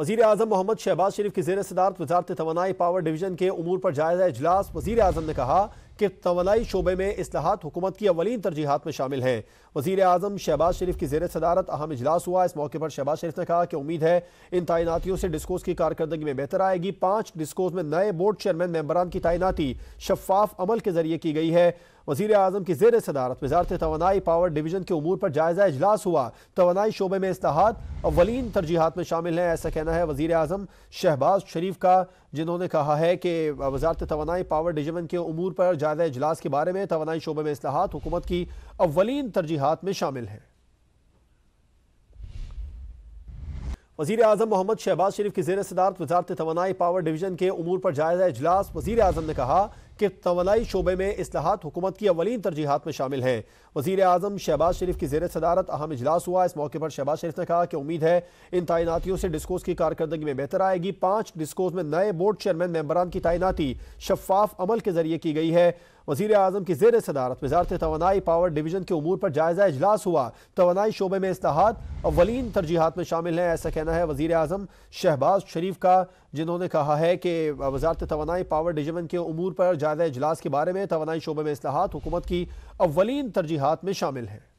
वजी अजम मोहम्मद शहबाज शरीफ की जेर सदारत वजारत तोानाई पावर डिवीजन के अमूर पर जायजा अजलास वजी अजम ने कहा कि तोानाई शोबे में असलाहत हुकूमत की अवलिन तरजीहत में शामिल हैं वजी अजम शहबाज शरीफ की जेर सदारत अहम इजलास हुआ इस मौके पर शहबाज शरीफ ने कहा कि उम्मीद है इन तैनातियों से डिस्कोस की कारकर्दगी में बेहतर आएगी पाँच डिस्कोस में नए बोर्ड चेयरमैन मेम्बरान की तैनाती शफाफ अमल के जरिए की गई है वजीर अजम की जेर सदारत वजारत तोानाई पावर डिवीजन के अमूर पर जायजा अजलास हुआ तो शोबे में असलाहत अवलिन तरजीहत में शामिल हैं ऐसा कहना है वजीर अजम शहबाज शरीफ का जिन्होंने कहा है कि वजारत तोानाई पावर डिवीजन के अमूर पर जायजा अजलास के बारे में तोनाई शोबे में असलाहत हुकूमत की अवलिन तरजीहत में शामिल हैं वजीर अजम मोहम्मद शहबाज शरीफ की जेर सदारत वजारत तोानाई पावर डिवीजन के अमूर पर जायजा अजलास वजीर अजम ने कहा कि तोलाई शोबे में असलाहत हुकूमत की अवलिन तरजीहत में शामिल हैं वजीर अजम शहबाज शरीफ की जेर सदारत अहम इजलास हुआ इस मौके पर शहबाज शरीफ ने कहा कि उम्मीद है इन तैनातियों से डिस्कोस की कारकर्दगी में बेहतर आएगी पाँच डिस्कोस में नए बोर्ड चेयरमैन मेम्बरान की तैनाती शफाफ अमल के जरिए की गई है वजीर अजम की जेर सदारत वजारत तो पावर डिवीजन के अमूर पर जायजा इजलास हुआ तोानाई शोबे में असलाहत अवलिन तरजीहत में शामिल हैं ऐसा कहना है वजीर अजम शहबाज शरीफ का जिन्होंने कहा है कि वजारत तो पावर डिवीजन के अमूर पर जायजा अजलास के बारे में तोानाई शोबे में असलाहत हुकूमत की अवलिन तरजीहत में शामिल हैं